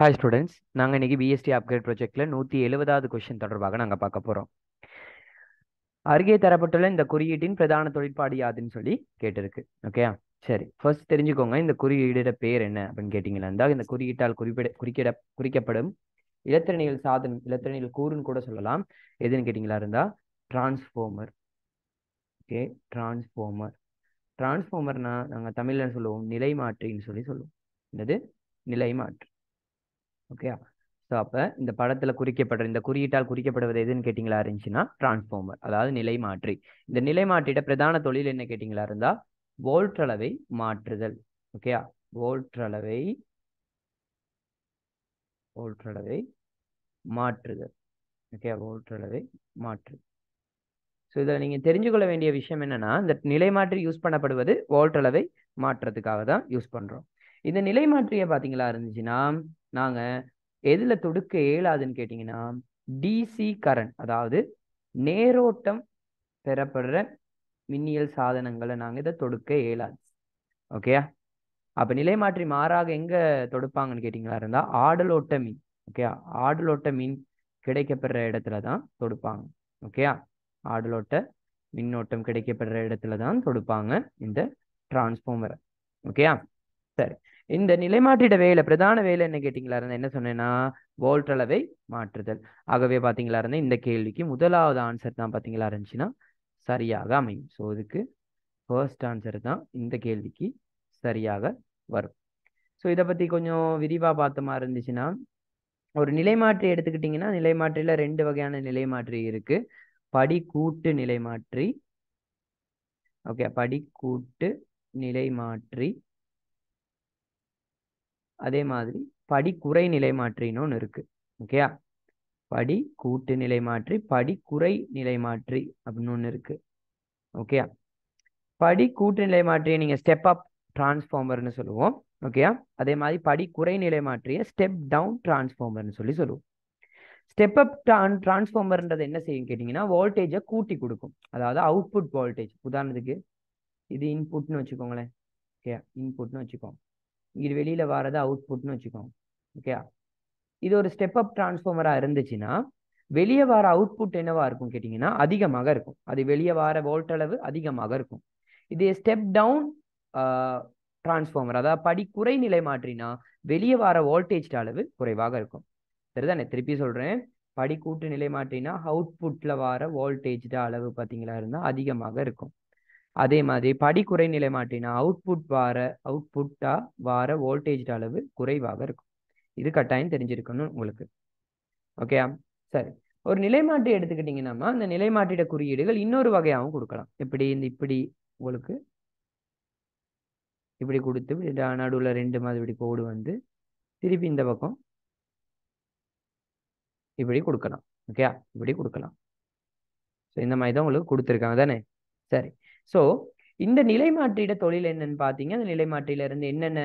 hi students நாங்கள் இன்றைக்கி BST upgrade ப்ரொஜெக்டில் நூற்றி எழுபதாவது கொஷின் தொடர்பாக நாங்கள் பார்க்க போகிறோம் அருகே தரப்பட்டுள்ள இந்த குறியீட்டின் பிரதான தொழிற்பாடு யாதுன்னு சொல்லி கேட்டிருக்கு ஓகேயா சரி ஃபர்ஸ்ட் தெரிஞ்சுக்கோங்க இந்த குறியீடோட பேர் என்ன அப்படின்னு கேட்டிங்களா இருந்தால் இந்த குறியீட்டால் குறிப்பிட குறிக்கிட குறிக்கப்படும் இலத்திரணிகள் சாதனம் இலத்திரணியல் கூறுன்னு கூட சொல்லலாம் எதுன்னு கேட்டிங்களா இருந்தால் டிரான்ஸ்ஃபார்மர் ஓகே டிரான்ஸ்ஃபார்மர் டிரான்ஸ்ஃபார்மர்னா நாங்கள் தமிழில் சொல்லுவோம் நிலைமாற்றின்னு சொல்லி சொல்லுவோம் என்னது நிலைமாற்று ஓகே ஸோ அப்போ இந்த படத்தில் குறிக்கப்படுற இந்த குறியீட்டால் குறிக்கப்படுவது எதுன்னு கேட்டிங்களா இருந்துச்சுன்னா டிரான்ஸ்ஃபார்மர் அதாவது நிலை மாற்றி இந்த நிலை மாற்றிட பிரதான தொழில் என்ன கேட்டிங்களா இருந்தால் வோல்ட்ரளவை மாற்றுதல் ஓகேயா வோல்ட்ரளவை வோல்ட்ரளவை மாற்றுதல் ஓகே வோல்ட்ரளவை மாற்று ஸோ இதில் நீங்கள் தெரிஞ்சுக்கொள்ள வேண்டிய விஷயம் என்னென்னா இந்த நிலை மாற்றி யூஸ் பண்ணப்படுவது வோல்ட் அளவை மாற்றுறதுக்காக தான் யூஸ் பண்ணுறோம் இந்த நிலை மாற்றியை பார்த்தீங்களா இருந்துச்சுன்னா நாங்கள் எதில் தொடுக்க இயலாதுன்னு கேட்டிங்கன்னா டிசி கரண்ட் அதாவது நேரோட்டம் பெறப்படுற மின்னியல் சாதனங்களை நாங்கள் இதை தொடுக்க இயலாது ஓகேயா அப்போ நிலைமாற்றி மாறாக எங்கே தொடுப்பாங்கன்னு கேட்டிங்களா இருந்தால் ஆடலோட்ட மீன் ஓகேயா ஆடலோட்ட மீன் கிடைக்கப்படுற இடத்துல தான் தொடுப்பாங்க ஓகேயா ஆடலோட்ட மின்னோட்டம் கிடைக்கப்படுற இடத்துல தான் தொடுப்பாங்க இந்த டிரான்ஸ்ஃபார்மரை ஓகேயா சரி இந்த நிலைமாற்றிட வேலை பிரதான வேலை என்ன கேட்டீங்களா இருந்தா என்ன சொன்னேன்னா வோல்ட் அளவை மாற்றுதல் ஆகவே பார்த்தீங்களா இருந்தா இந்த கேள்விக்கு முதலாவது ஆன்சர் தான் பார்த்தீங்களா இருந்துச்சுன்னா சரியாக அமையும் ஸோ இதுக்கு ஃபர்ஸ்ட் ஆன்சர் தான் இந்த கேள்விக்கு சரியாக வரும் ஸோ இதை பற்றி கொஞ்சம் விரிவாக மாதிரி இருந்துச்சுன்னா ஒரு நிலைமாற்றி எடுத்துக்கிட்டிங்கன்னா நிலைமாற்றியில் ரெண்டு வகையான நிலைமாற்றி இருக்குது படிக்கூட்டு நிலைமாற்றி ஓகே படிக்கூட்டு நிலைமாற்றி அதே மாதிரி படி குறை நிலை மாற்றின்னு ஒன்று இருக்கு ஓகேயா படி கூட்டு நிலை மாற்றி படி குறை நிலை மாற்றி அப்படின்னு ஒன்று இருக்குது ஓகேயா படி கூட்டு நிலை மாற்றியை நீங்கள் ஸ்டெப் அப் டிரான்ஸ்ஃபார்மர்னு சொல்லுவோம் ஓகேயா அதே மாதிரி படி நிலை மாற்றிய ஸ்டெப் டவுன் டிரான்ஸ்ஃபார்மர்னு சொல்லி சொல்லுவோம் ஸ்டெப் அப் டிரான்ஸ்ஃபார்மர்ன்றது என்ன செய்யும் கேட்டிங்கன்னா வோல்டேஜை கூட்டி கொடுக்கும் அதாவது அவுட்புட் வோல்டேஜ் உதாரணத்துக்கு இது இன்புட்னு வச்சுக்கோங்களேன் ஓகே இன்புட்னு வச்சுக்கோங்க இது வெளியில் வரது அவுட்புட்னு வச்சுக்கோங்க ஓகே இது ஒரு ஸ்டெப் அப் டிரான்ஸ்ஃபார்மராக இருந்துச்சுன்னா வெளியே வர அவுட்புட் என்னவா இருக்கும் கேட்டிங்கன்னா அதிகமாக இருக்கும் அது வெளியே வர வோல்ட் அளவு அதிகமாக இருக்கும் இதே ஸ்டெப் டவுன் டிரான்ஸ்ஃபார்மர் அதாவது படி குறை நிலை மாற்றினா வெளியே வர வோல்டேஜ் அளவு குறைவாக இருக்கும் சரிதானே திருப்பி சொல்கிறேன் படி கூட்டு நிலை மாற்றினா அவுட்புட்டில் வர வோல்டேஜ் அளவு பார்த்தீங்களா இருந்தால் அதிகமாக இருக்கும் அதே மாதிரி படி குறைநிலை மாட்டினா அவுட்புட் வார அவுட்புட்டாக வார வோல்டேஜ் அளவு குறைவாக இருக்கும் இது கட்டாயம் தெரிஞ்சிருக்கணும் உங்களுக்கு ஓகே சரி ஒரு நிலைமாற்றி எடுத்துக்கிட்டிங்கன்னா அந்த நிலைமாட்டிட குறியீடுகள் இன்னொரு வகையாகவும் கொடுக்கலாம் எப்படி இந்த இப்படி உங்களுக்கு இப்படி கொடுத்து நடுவில் ரெண்டு மாதிரி இப்படி கோடு வந்து திருப்பி இந்த பக்கம் இப்படி கொடுக்கலாம் ஓகே இப்படி கொடுக்கலாம் ஸோ இந்த மாதிரி தான் உங்களுக்கு கொடுத்துருக்காங்க தானே சரி ஸோ இந்த நிலை மாற்றிட தொழில் என்னன்னு பார்த்தீங்க அந்த நிலை மாற்றில இருந்து என்னென்ன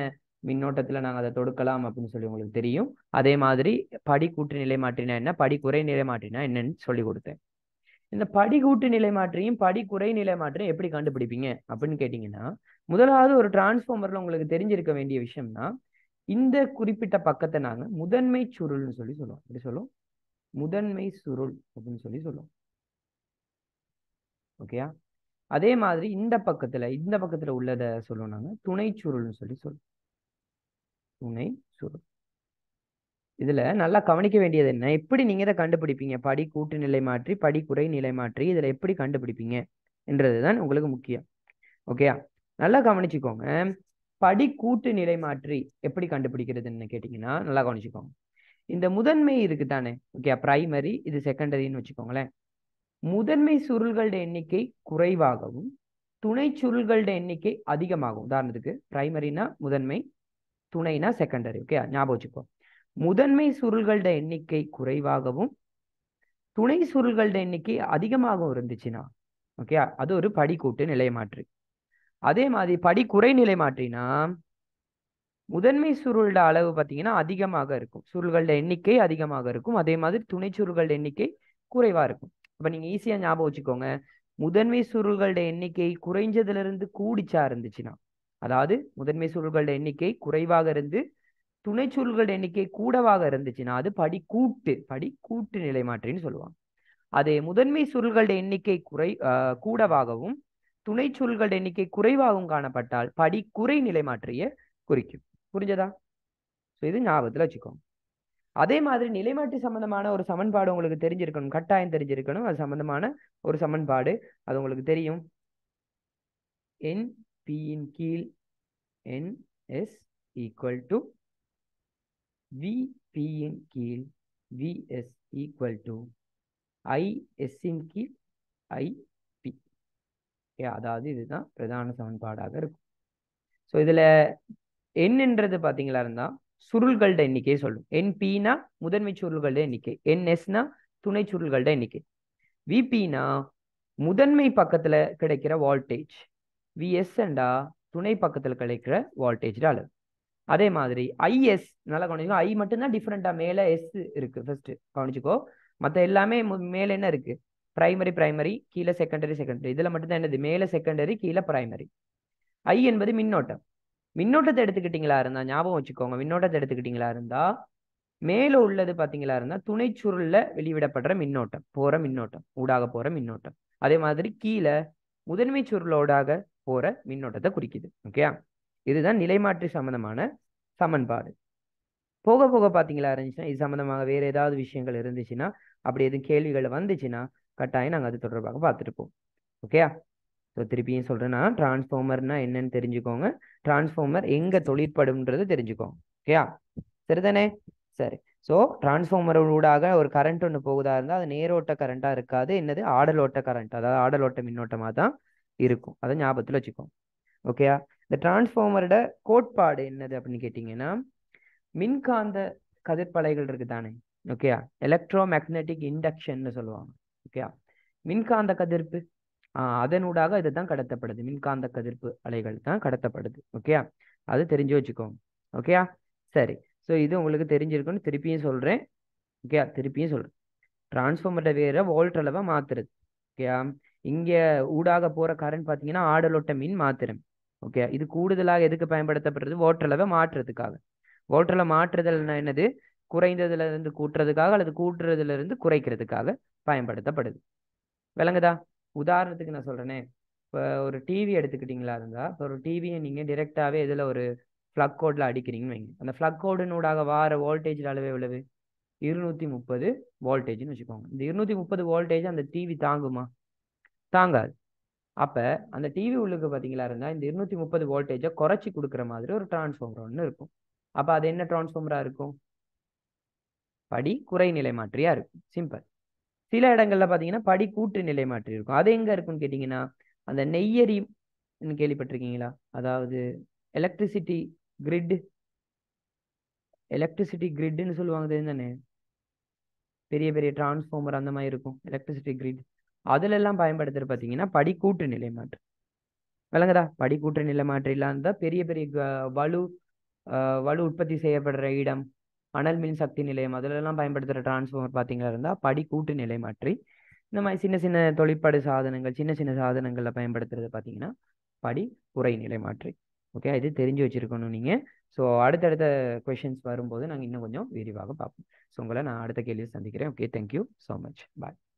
மின்னோட்டத்தில் நாங்கள் அதை தொடுக்கலாம் அப்படின்னு சொல்லி உங்களுக்கு தெரியும் அதே மாதிரி படி கூட்டு நிலை மாற்றினா என்ன படி குறை நிலை மாற்றினா என்னன்னு சொல்லி கொடுத்தேன் இந்த கூட்டு நிலை மாற்றியும் படி குறை நிலை மாற்றியும் எப்படி கண்டுபிடிப்பீங்க அப்படின்னு கேட்டிங்கன்னா முதலாவது ஒரு டிரான்ஸ்ஃபார்மரில் உங்களுக்கு தெரிஞ்சிருக்க வேண்டிய விஷயம்னா இந்த குறிப்பிட்ட பக்கத்தை நாங்கள் முதன்மை சுருள்னு சொல்லி சொல்லுவோம் எப்படி சொல்லுவோம் முதன்மை சுருள் அப்படின்னு சொல்லி சொல்லுவோம் ஓகேயா அதே மாதிரி இந்த பக்கத்துல இந்த பக்கத்துல உள்ளதை சொல்லுவோம் நாங்க துணை சுருள்னு சொல்லி சொல்லுவோம் துணை சுருள் இதுல நல்லா கவனிக்க வேண்டியது என்ன எப்படி நீங்க இதை கண்டுபிடிப்பீங்க படி கூட்டு நிலை மாற்றி படி குறை நிலை மாற்றி இதுல எப்படி கண்டுபிடிப்பீங்க என்றதுதான் உங்களுக்கு முக்கியம் ஓகேயா நல்லா கவனிச்சுக்கோங்க படி கூட்டு நிலை மாற்றி எப்படி கண்டுபிடிக்கிறதுன்னு கேட்டீங்கன்னா நல்லா கவனிச்சுக்கோங்க இந்த முதன்மை இருக்கு தானே ஓகே பிரைமரி இது செகண்டரின்னு வச்சுக்கோங்களேன் முதன்மை சுருள்களோட எண்ணிக்கை குறைவாகவும் துணை சுருள்களோட எண்ணிக்கை அதிகமாகும் உதாரணத்துக்கு பிரைமரினா முதன்மை துணைனா செகண்டரி ஓகே ஞாபகம் வச்சுக்கோ முதன்மை சுருள்களோட எண்ணிக்கை குறைவாகவும் துணை சுருள்களோட எண்ணிக்கை அதிகமாகவும் இருந்துச்சுன்னா ஓகே அது ஒரு படிக்கூட்டு மாற்று அதே மாதிரி படி குறை நிலை மாற்றினா முதன்மை சுருளோட அளவு பார்த்தீங்கன்னா அதிகமாக இருக்கும் சுருள்களோட எண்ணிக்கை அதிகமாக இருக்கும் அதே மாதிரி துணை சுருள்களோட எண்ணிக்கை குறைவாக இருக்கும் அப்ப நீங்க ஈஸியா ஞாபகம் வச்சுக்கோங்க முதன்மை சுருள்களோட எண்ணிக்கை குறைஞ்சதுல இருந்து கூடிச்சா இருந்துச்சுன்னா அதாவது முதன்மை சுருள்களோட எண்ணிக்கை குறைவாக இருந்து துணை சுருள்களோட எண்ணிக்கை கூடவாக இருந்துச்சுன்னா அது படி கூட்டு படி கூட்டு நிலை மாற்றின்னு சொல்லுவாங்க அதே முதன்மை சுருள்களோட எண்ணிக்கை குறை கூடவாகவும் துணை சுருள்களோட எண்ணிக்கை குறைவாகவும் காணப்பட்டால் படி குறை நிலை மாற்றிய குறிக்கும் புரிஞ்சதா ஸோ இது ஞாபகத்தில் வச்சுக்கோங்க அதே மாதிரி நிலைமாட்டி சம்பந்தமான ஒரு சமன்பாடு உங்களுக்கு தெரிஞ்சிருக்கணும் கட்டாயம் தெரிஞ்சிருக்கணும் அது சம்பந்தமான ஒரு சமன்பாடு அது உங்களுக்கு தெரியும் என் பியின் கீழ் என் எஸ் ஈக்குவல் டு விபியின் கீழ் விஎஸ் ஈக்குவல் டு ஐஎஸ்இன் கீழ் ஐபி அதாவது இதுதான் பிரதான சமன்பாடாக இருக்கும் ஸோ இதில் என்னன்றது பார்த்தீங்களா இருந்தால் சுருள்கள எண்ணிக்கையை சொல்லும் என் பினா முதன்மை சுருள்கள எண்ணிக்கை என் எஸ்னா துணை சுருள்கள எண்ணிக்கை விபினா முதன்மை பக்கத்துல கிடைக்கிற வால்டேஜ் அண்டா துணை பக்கத்துல கிடைக்கிற வால்டேஜ் அளவு அதே மாதிரி ஐஎஸ் நல்லா கவனிச்சுக்கோ ஐ மட்டும்தான் டிஃப்ரெண்டா மேல எஸ் இருக்கு ஃபர்ஸ்ட் கவனிச்சுக்கோ மத்த எல்லாமே மேல என்ன இருக்கு பிரைமரி பிரைமரி கீழே செகண்டரி செகண்டரி இதில் மட்டும்தான் என்னது மேலே செகண்டரி கீழே பிரைமரி ஐ என்பது மின்னோட்டம் மின்னோட்டத்தை எடுத்துக்கிட்டீங்களா இருந்தா ஞாபகம் வச்சுக்கோங்க மின்னோட்டத்தை எடுத்துக்கிட்டீங்களா இருந்தா மேல உள்ளது பாத்தீங்களா இருந்தா துணை சுருள்ல வெளிவிடப்படுற மின்னோட்டம் போற மின்னோட்டம் ஊடாக போற மின்னோட்டம் அதே மாதிரி கீழே முதன்மை சுருளோடாக போற மின்னோட்டத்தை குறிக்குது ஓகே இதுதான் நிலைமாற்றி சம்பந்தமான சமன்பாடு போக போக பாத்தீங்களா இருந்துச்சுன்னா இது சம்பந்தமாக வேற ஏதாவது விஷயங்கள் இருந்துச்சுன்னா அப்படி எதுவும் கேள்விகள் வந்துச்சுன்னா கட்டாயம் நாங்கள் அது தொடர்பாக பார்த்துட்டு போவோம் ஓகேயா ஸோ திருப்பியும் சொல்கிறேன்னா டிரான்ஸ்ஃபார்மர்னா என்னன்னு தெரிஞ்சுக்கோங்க டிரான்ஸ்ஃபார்மர் எங்கே தொழிற்படும்ன்றது தெரிஞ்சுக்கோங்க ஓகேயா சரிதானே சரி ஸோ ஊடாக ஒரு கரண்ட் ஒன்று போகுதா இருந்தால் அது நேரோட்ட கரண்ட்டாக இருக்காது என்னது ஆடலோட்ட கரண்ட் அதாவது ஆடலோட்ட மின்னோட்டமாக தான் இருக்கும் அதை ஞாபகத்தில் வச்சுக்கோங்க ஓகேயா இந்த டிரான்ஸ்ஃபார்மரோட கோட்பாடு என்னது அப்படின்னு கேட்டிங்கன்னா மின்காந்த கதிர்பலைகள் இருக்கு தானே ஓகேயா எலக்ட்ரோ மேக்னெட்டிக் இண்டக்ஷன் சொல்லுவாங்க ஓகேயா மின்காந்த கதிர்ப்பு அதனூடாக இதுதான் கடத்தப்படுது மின்காந்த கதிர்ப்பு அலைகள் தான் கடத்தப்படுது ஓகே அது தெரிஞ்சு வச்சுக்கோங்க ஓகே சரி ஸோ இது உங்களுக்கு தெரிஞ்சிருக்கும்னு திருப்பியும் சொல்கிறேன் ஓகே திருப்பியும் சொல்கிறேன் டிரான்ஸ்ஃபார்மர்ல வேற வோல்ட் அளவை மாத்துறது ஓகே இங்கே ஊடாக போகிற கரண்ட் பார்த்தீங்கன்னா ஆடலோட்ட மின் மாத்திரம் ஓகே இது கூடுதலாக எதுக்கு பயன்படுத்தப்படுறது ஓட்டளவை மாற்றுறதுக்காக ஓட்டளவை மாற்றுதல்னா என்னது குறைந்ததுல இருந்து கூட்டுறதுக்காக அல்லது கூட்டுறதுல இருந்து குறைக்கிறதுக்காக பயன்படுத்தப்படுது விளங்குதா உதாரணத்துக்கு நான் சொல்கிறேனே இப்போ ஒரு டிவி எடுத்துக்கிட்டிங்களா இருந்தால் இப்போ ஒரு டிவியை நீங்கள் டிரெக்டாகவே இதில் ஒரு ஃப்ளக் கோடில் அடிக்கிறீங்கன்னு வைங்க அந்த ஃப்ளக் கோடுனூடாக வார வோல்டேஜ் அளவு எவ்வளவு இருநூற்றி முப்பது வோல்டேஜ்னு வச்சுக்கோங்க இந்த இருநூற்றி முப்பது வோல்டேஜ் அந்த டிவி தாங்குமா தாங்காது அப்போ அந்த டிவி உள்ளுக்கு பார்த்தீங்களா இருந்தால் இந்த இருநூற்றி முப்பது வோல்டேஜை குறைச்சி கொடுக்குற மாதிரி ஒரு டிரான்ஸ்ஃபார்மர் ஒன்று இருக்கும் அப்போ அது என்ன டிரான்ஸ்ஃபார்மராக இருக்கும் படி குறைநிலை மாற்றியாக இருக்கும் சிம்பிள் சில இடங்கள்ல பார்த்தீங்கன்னா படி கூட்டு நிலை மாற்றி இருக்கும் அது எங்க இருக்குன்னு கேட்டீங்கன்னா அந்த நெய்யரி கேள்விப்பட்டிருக்கீங்களா அதாவது எலக்ட்ரிசிட்டி கிரிட் எலக்ட்ரிசிட்டி கிரிட்னு சொல்லுவாங்க தெரிஞ்சானே பெரிய பெரிய டிரான்ஸ்ஃபார்மர் அந்த மாதிரி இருக்கும் எலக்ட்ரிசிட்டி கிரிட் அதுல எல்லாம் பயன்படுத்துறது பார்த்தீங்கன்னா படிக்கூட்டு நிலை மாற்று விளங்குதா படிக்கூட்டு நிலை மாற்றிலாம் இருந்தால் பெரிய பெரிய வலு வலு உற்பத்தி செய்யப்படுற இடம் அனல் மின் சக்தி நிலையம் அதிலெல்லாம் பயன்படுத்துகிற டிரான்ஸ்ஃபார்மர் பார்த்தீங்களா இருந்தால் படி கூட்டு நிலை மாற்றி இந்த மாதிரி சின்ன சின்ன தொழிற்பாடு சாதனங்கள் சின்ன சின்ன சாதனங்களில் பயன்படுத்துறது பார்த்தீங்கன்னா படி குறை நிலை மாற்றி ஓகே இது தெரிஞ்சு வச்சுருக்கணும் நீங்கள் ஸோ அடுத்தடுத்த கொஷின்ஸ் வரும்போது நாங்கள் இன்னும் கொஞ்சம் விரிவாக பார்ப்போம் ஸோ உங்களை நான் அடுத்த கேள்வியை சந்திக்கிறேன் ஓகே தேங்க்யூ ஸோ மச் பாய்